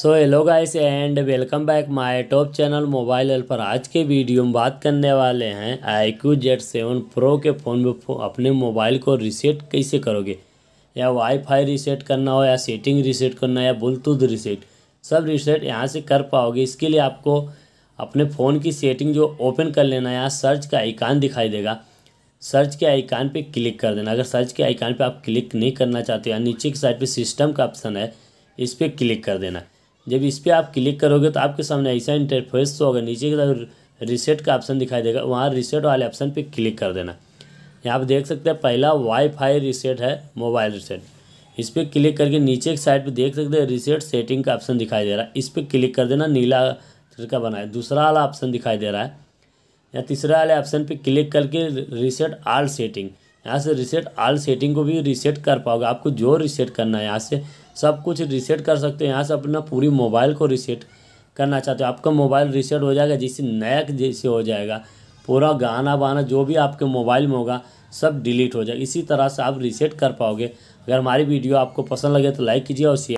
so hello guys and welcome back my top channel mobile L पर आज के video में बात करने वाले हैं I Q Z seven pro के फ़ोन में फो, अपने मोबाइल को रीसेट कैसे करोगे या वाईफाई रीसेट करना हो या सेटिंग रीसेट करना या ब्लूटूथ रीसेट सब रीसेट यहाँ से कर पाओगे इसके लिए आपको अपने फ़ोन की सेटिंग जो ओपन कर लेना है यहाँ सर्च का आइकान दिखाई देगा सर्च के आइकान पर क्लिक कर देना अगर सर्च के आइकान पर आप क्लिक नहीं करना चाहते या नीचे की साइड पे सिस्टम का ऑप्शन है इस पर क्लिक कर देना जब इस पर आप क्लिक करोगे तो आपके सामने ऐसा इंटरफेस तो होगा नीचे की तरफ रिसेट का ऑप्शन दिखाई देगा वहाँ रिसेट वाले ऑप्शन पर क्लिक कर देना यहाँ आप देख सकते हैं पहला वाईफाई रिसेट है मोबाइल रिसेट इस पर क्लिक करके नीचे की साइड पे देख सकते हैं रिसेट सेटिंग का ऑप्शन दिखाई दे रहा है इस पर क्लिक कर देना नीला का बना है दूसरा वाला ऑप्शन दिखाई दे रहा है या तीसरा वाले ऑप्शन पर क्लिक करके रिसेट आल सेटिंग यहाँ से रिसेट आल सेटिंग को भी रिसेट कर पाओगे आपको जो रिसेट करना है यहाँ से सब कुछ रिसेट कर सकते हो यहाँ से अपना पूरी मोबाइल को रिसेट करना चाहते हो आपका मोबाइल रीसेट हो जाएगा जिससे नया जैसे हो जाएगा पूरा गाना वाना जो भी आपके मोबाइल में होगा सब डिलीट हो जाएगा इसी तरह से आप रिसेट कर पाओगे अगर हमारी वीडियो आपको पसंद लगे तो लाइक कीजिए और शेयर